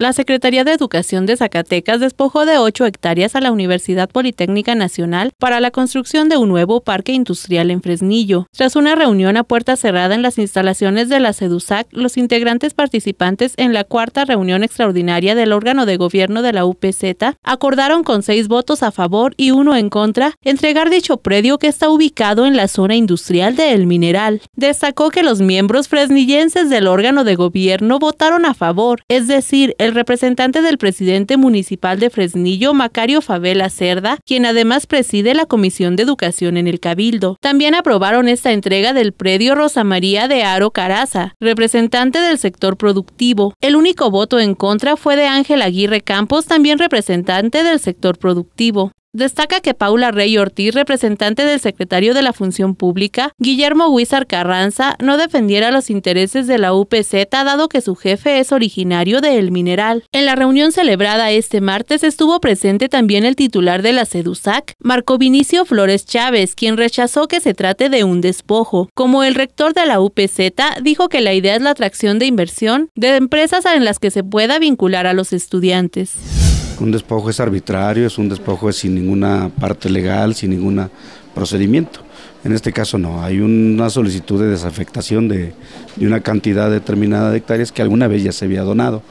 La Secretaría de Educación de Zacatecas despojó de 8 hectáreas a la Universidad Politécnica Nacional para la construcción de un nuevo parque industrial en Fresnillo. Tras una reunión a puerta cerrada en las instalaciones de la CEDUSAC, los integrantes participantes en la cuarta reunión extraordinaria del órgano de gobierno de la UPZ acordaron con seis votos a favor y uno en contra entregar dicho predio que está ubicado en la zona industrial de El Mineral. Destacó que los miembros fresnillenses del órgano de gobierno votaron a favor, es decir, el representante del presidente municipal de Fresnillo, Macario Favela Cerda, quien además preside la Comisión de Educación en el Cabildo. También aprobaron esta entrega del predio Rosa María de Aro Caraza, representante del sector productivo. El único voto en contra fue de Ángel Aguirre Campos, también representante del sector productivo. Destaca que Paula Rey Ortiz, representante del secretario de la Función Pública, Guillermo Huizar Carranza, no defendiera los intereses de la UPZ dado que su jefe es originario de El Mineral. En la reunión celebrada este martes estuvo presente también el titular de la CEDUSAC, Marco Vinicio Flores Chávez, quien rechazó que se trate de un despojo. Como el rector de la UPZ, dijo que la idea es la atracción de inversión de empresas en las que se pueda vincular a los estudiantes. Un despojo es arbitrario, es un despojo sin ninguna parte legal, sin ningún procedimiento. En este caso no, hay una solicitud de desafectación de, una cantidad determinada de hectáreas que alguna vez ya se había donado.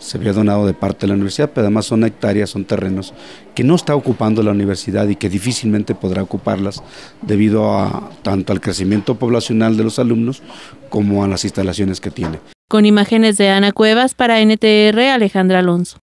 Se había donado de parte de la universidad, pero además son hectáreas, son terrenos que no está ocupando la universidad y que difícilmente podrá ocuparlas debido a tanto al crecimiento poblacional de los alumnos como a las instalaciones que tiene. Con imágenes de Ana Cuevas para NTR, Alejandra Alonso.